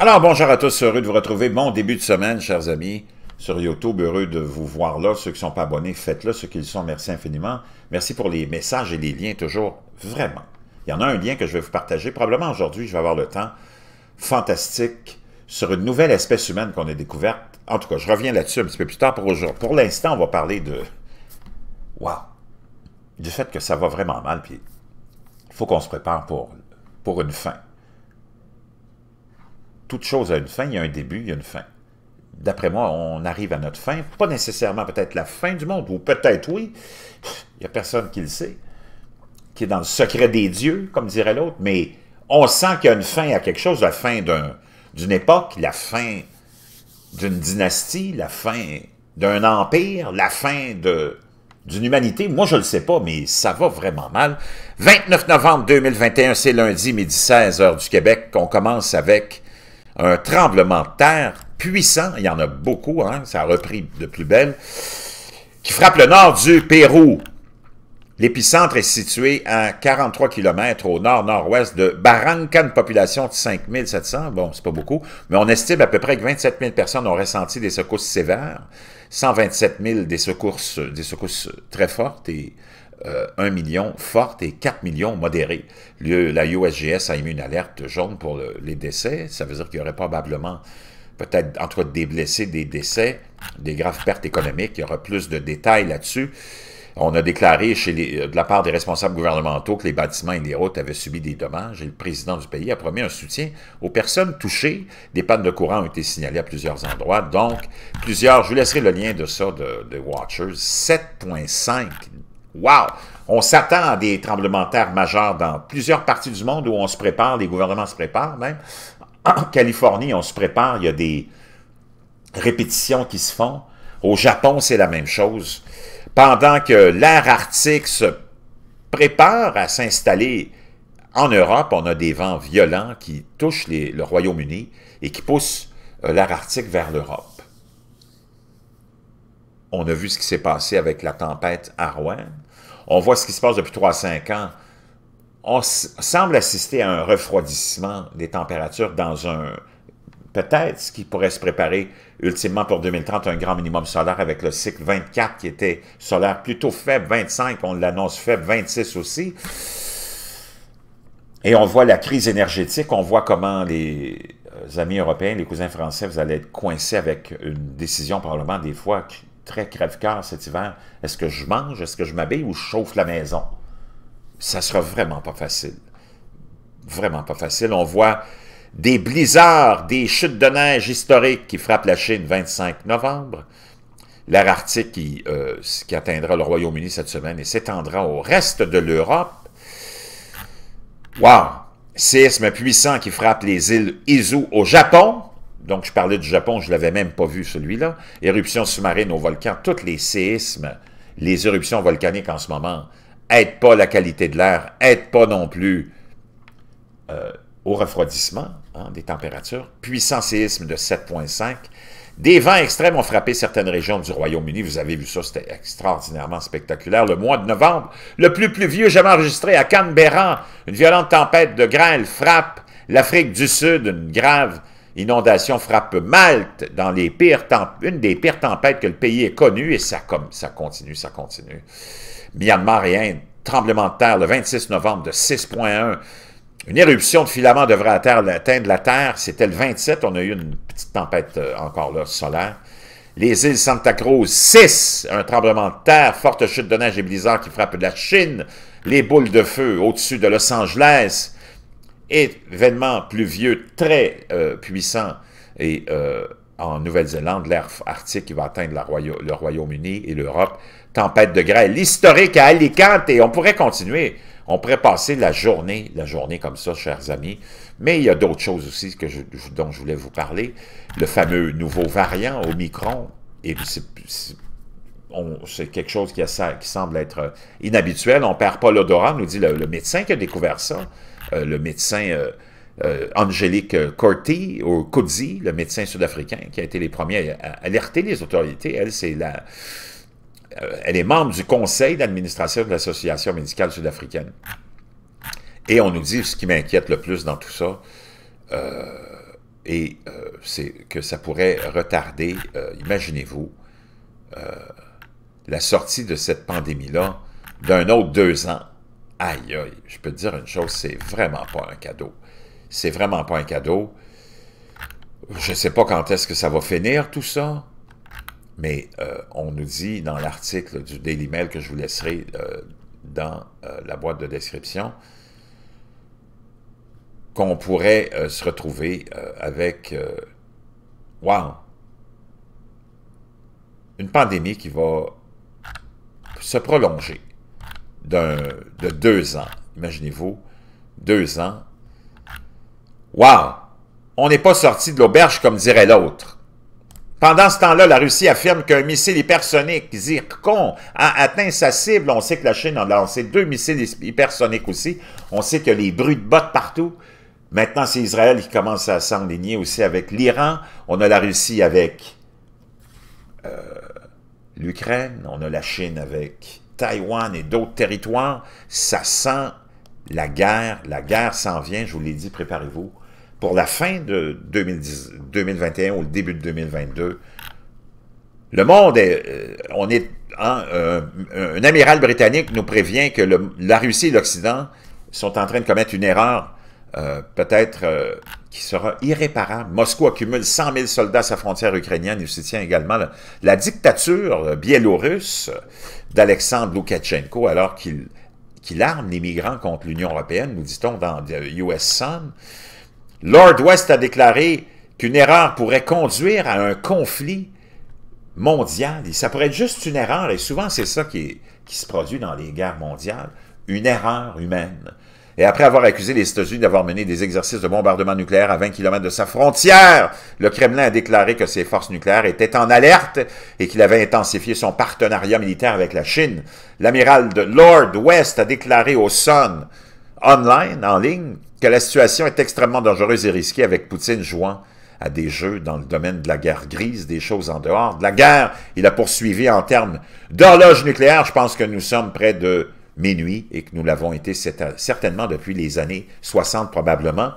Alors, bonjour à tous, heureux de vous retrouver. Bon début de semaine, chers amis, sur YouTube. Heureux de vous voir là. Ceux qui ne sont pas abonnés, faites-le. Ceux qui le sont, merci infiniment. Merci pour les messages et les liens, toujours. Vraiment. Il y en a un lien que je vais vous partager. Probablement aujourd'hui, je vais avoir le temps. Fantastique. Sur une nouvelle espèce humaine qu'on a découverte. En tout cas, je reviens là-dessus un petit peu plus tard pour aujourd'hui. Pour l'instant, on va parler de... Wow! Du fait que ça va vraiment mal, puis il faut qu'on se prépare pour, pour une fin toute chose a une fin, il y a un début, il y a une fin. D'après moi, on arrive à notre fin. Pas nécessairement peut-être la fin du monde, ou peut-être oui. Il n'y a personne qui le sait, qui est dans le secret des dieux, comme dirait l'autre, mais on sent qu'il y a une fin à quelque chose, la fin d'une époque, la fin d'une dynastie, la fin d'un empire, la fin d'une humanité. Moi, je ne le sais pas, mais ça va vraiment mal. 29 novembre 2021, c'est lundi, midi 16 heures du Québec. qu'on commence avec un tremblement de terre puissant, il y en a beaucoup, hein, ça a repris de plus belle, qui frappe le nord du Pérou. L'épicentre est situé à 43 km au nord-nord-ouest de Barranca, une population de 5700, bon, c'est pas beaucoup, mais on estime à peu près que 27 000 personnes ont ressenti des secousses sévères, 127 000 des secousses, des secousses très fortes et 1 euh, million forte et 4 millions modérées. la USGS a émis une alerte jaune pour les décès. Ça veut dire qu'il y aurait probablement peut-être entre des blessés, des décès, des graves pertes économiques. Il y aura plus de détails là-dessus. On a déclaré euh, de la part des responsables gouvernementaux que les bâtiments et les routes avaient subi des dommages et le président du pays a promis un soutien aux personnes touchées. Des pannes de courant ont été signalées à plusieurs endroits. Donc, plusieurs, je vous laisserai le lien de ça de, de Watchers, 7,5 Wow! On s'attend à des tremblements de terre majeurs dans plusieurs parties du monde où on se prépare, les gouvernements se préparent même. En Californie, on se prépare, il y a des répétitions qui se font. Au Japon, c'est la même chose. Pendant que l'air arctique se prépare à s'installer en Europe, on a des vents violents qui touchent le Royaume-Uni et qui poussent euh, l'air arctique vers l'Europe on a vu ce qui s'est passé avec la tempête à Rouen. On voit ce qui se passe depuis 3-5 ans. On semble assister à un refroidissement des températures dans un, peut-être ce qui pourrait se préparer ultimement pour 2030, un grand minimum solaire avec le cycle 24 qui était solaire plutôt faible, 25, on l'annonce faible, 26 aussi. Et on voit la crise énergétique, on voit comment les euh, amis européens, les cousins français, vous allez être coincés avec une décision parlement des fois très crève-cœur cet hiver. Est-ce que je mange, est-ce que je m'habille ou je chauffe la maison? Ça sera vraiment pas facile. Vraiment pas facile. On voit des blizzards, des chutes de neige historiques qui frappent la Chine 25 novembre. L'air arctique qui, euh, qui atteindra le Royaume-Uni cette semaine et s'étendra au reste de l'Europe. Wow! Séisme puissant qui frappe les îles Izu au Japon donc je parlais du Japon, je ne l'avais même pas vu celui-là, éruption sous-marine au volcan, tous les séismes, les éruptions volcaniques en ce moment, n'aident pas la qualité de l'air, n'aident pas non plus euh, au refroidissement hein, des températures, puissant séisme de 7,5, des vents extrêmes ont frappé certaines régions du Royaume-Uni. Vous avez vu ça, c'était extraordinairement spectaculaire. Le mois de novembre, le plus pluvieux jamais enregistré à Canberra, une violente tempête de grêle frappe l'Afrique du Sud, une grave Inondation frappe Malte dans les pires une des pires tempêtes que le pays ait connues, et ça, comme, ça continue, ça continue. Myanmar et Inde, tremblement de terre le 26 novembre de 6.1. Une éruption de filaments devrait atteindre la Terre, c'était le 27, on a eu une petite tempête euh, encore là, solaire. Les îles Santa Cruz, 6, un tremblement de terre, forte chute de neige et blizzard qui frappe la Chine, les boules de feu au-dessus de Los Angeles, événement pluvieux très euh, puissant et euh, en Nouvelle-Zélande, l'air arctique qui va atteindre le Royaume-Uni et l'Europe, tempête de grêle, historique à Alicante, et on pourrait continuer, on pourrait passer la journée, la journée comme ça, chers amis, mais il y a d'autres choses aussi dont je voulais vous parler, le fameux nouveau variant Omicron, et c'est quelque chose qui, semble être euh, inhabituel, on ne perd pas l'odorat, nous dit le médecin qui a découvert ça, euh, le médecin euh, euh, Angélique Corti ou le médecin sud-africain, qui a été les premiers à alerter les autorités. Elle, c'est la... elle est membre du conseil d'administration de l'Association médicale sud-africaine. Et on nous dit ce qui m'inquiète le plus dans tout ça, et c'est que ça pourrait retarder, imaginez-vous, la sortie de cette pandémie-là d'un autre deux ans aïe aïe, je peux te dire une chose, c'est vraiment pas un cadeau. C'est vraiment pas un cadeau. Je ne sais pas quand est-ce que ça va finir tout ça, mais euh, on nous dit dans l'article du Daily Mail que je vous laisserai euh, dans euh, la boîte de description qu'on pourrait se retrouver avec wow, une pandémie qui va se prolonger de deux ans. Imaginez-vous, deux ans. Wow! On n'est pas sorti de l'auberge, comme dirait l'autre. Pendant ce temps-là, la Russie affirme qu'un missile hypersonique Zircon a atteint sa cible. On sait que la Chine a lancé deux missiles hypersoniques aussi. On sait qu'il y a les bruits de bottes partout. Maintenant, c'est Israël qui commence à s'enligner aussi avec l'Iran. On a la Russie avec euh, l'Ukraine. On a la Chine avec Taïwan et d'autres territoires, ça sent la guerre. La guerre s'en vient, je vous l'ai dit, préparez-vous. Pour la fin de 2021 ou le début de 2022, le monde est... Euh, on est euh, un amiral britannique nous prévient que la Russie et l'Occident sont en train de commettre une erreur euh, peut-être qui sera irréparable. Moscou accumule 100 000 soldats à sa frontière ukrainienne Il soutient également la, dictature euh, biélorusse d'Alexandre Loukachenko alors qu'il arme les migrants contre l'Union européenne, nous dit-on dans US Sun. Lord West a déclaré qu'une erreur pourrait conduire à un conflit mondial. Et ça pourrait être juste une erreur, et souvent c'est ça qui se produit dans les guerres mondiales, une erreur humaine et après avoir accusé les États-Unis d'avoir mené des exercices de bombardement nucléaire à 20 km de sa frontière, le Kremlin a déclaré que ses forces nucléaires étaient en alerte et qu'il avait intensifié son partenariat militaire avec la Chine. L'amiral de Lord West a déclaré au Sun online, en ligne, que la situation est extrêmement dangereuse et risquée avec Poutine jouant à des jeux dans le domaine de la guerre grise, des choses en dehors de la guerre. Il a poursuivi en termes d'horloge nucléaire. Je pense que nous sommes près de minuit et que nous l'avons été certainement depuis les années 60 probablement.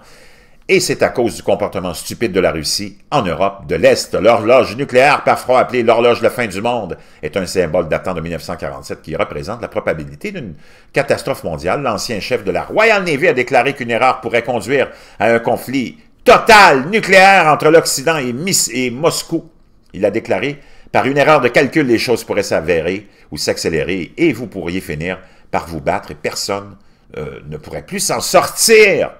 Et c'est à cause du comportement stupide de la Russie en Europe de l'Est. L'horloge nucléaire, parfois appelée l'horloge de la fin du monde, est un symbole datant de 1947 qui représente la probabilité d'une catastrophe mondiale. L'ancien chef de la Royal Navy a déclaré qu'une erreur pourrait conduire à un conflit total nucléaire entre l'Occident et, et Moscou. Il a déclaré, par une erreur de calcul, les choses pourraient s'avérer ou s'accélérer et vous pourriez finir par vous battre et personne euh, ne pourrait plus s'en sortir.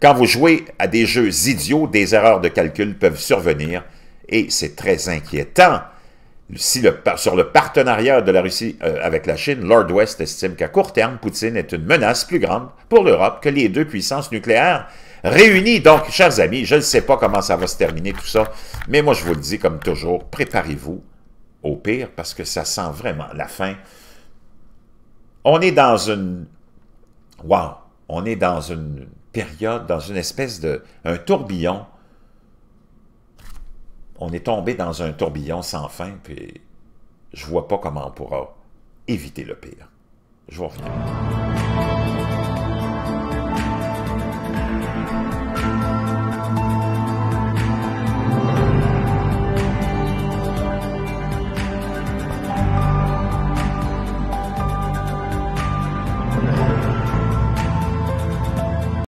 Quand vous jouez à des jeux idiots, des erreurs de calcul peuvent survenir et c'est très inquiétant. sur le partenariat de la Russie euh, avec la Chine, Lord West estime qu'à court terme, Poutine est une menace plus grande pour l'Europe que les deux puissances nucléaires réunies. Donc, chers amis, je ne sais pas comment ça va se terminer tout ça, mais moi je vous le dis comme toujours, préparez-vous au pire parce que ça sent vraiment la fin on est dans une... Wow! On est dans une période, dans une espèce de... un tourbillon. On est tombé dans un tourbillon sans fin, puis je vois pas comment on pourra éviter le pire. Je reviens.